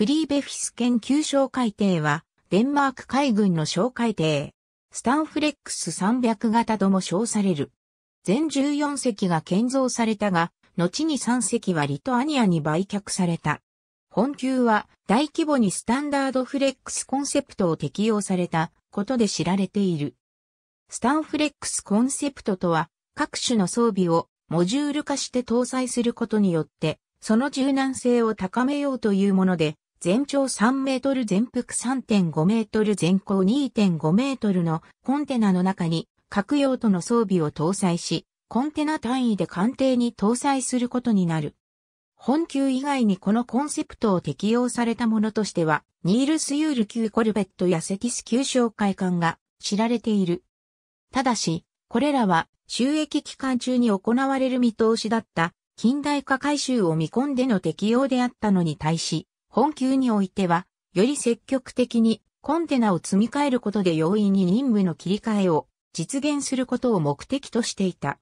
フリーベフィス研究小海艇は、デンマーク海軍の小海艇。スタンフレックス300型とも称される。全14隻が建造されたが、後に3隻はリトアニアに売却された。本級は大規模にスタンダードフレックスコンセプトを適用されたことで知られている。スタンフレックスコンセプトとは各種の装備をモジュール化して搭載することによってその柔軟性を高めようというもので全長3メートル全幅3.5メートル全高2.5メートルのコンテナの中に各用途の装備を搭載し、コンテナ単位で艦艇に搭載することになる。本級以外にこのコンセプトを適用されたものとしては、ニールスユール級コルベットやセティス級哨会艦が知られている。ただし、これらは収益期間中に行われる見通しだった近代化改修を見込んでの適用であったのに対し、本級においては、より積極的にコンテナを積み替えることで容易に任務の切り替えを実現することを目的としていた。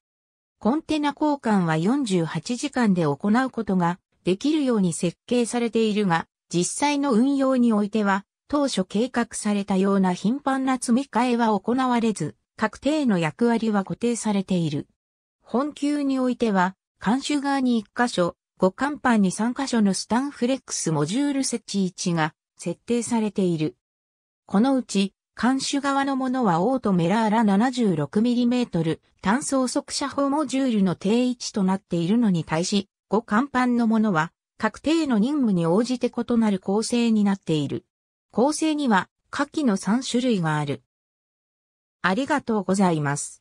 コンテナ交換は48時間で行うことができるように設計されているが、実際の運用においては、当初計画されたような頻繁な積み替えは行われず、確定の役割は固定されている。本級においては、監修側に1箇所、五甲板に3箇所のスタンフレックスモジュール設置位置が設定されている。このうち、看守側のものはオートメラーラ 76mm 単装速射砲モジュールの定位置となっているのに対し、五甲板のものは各定の任務に応じて異なる構成になっている。構成には下記の3種類がある。ありがとうございます。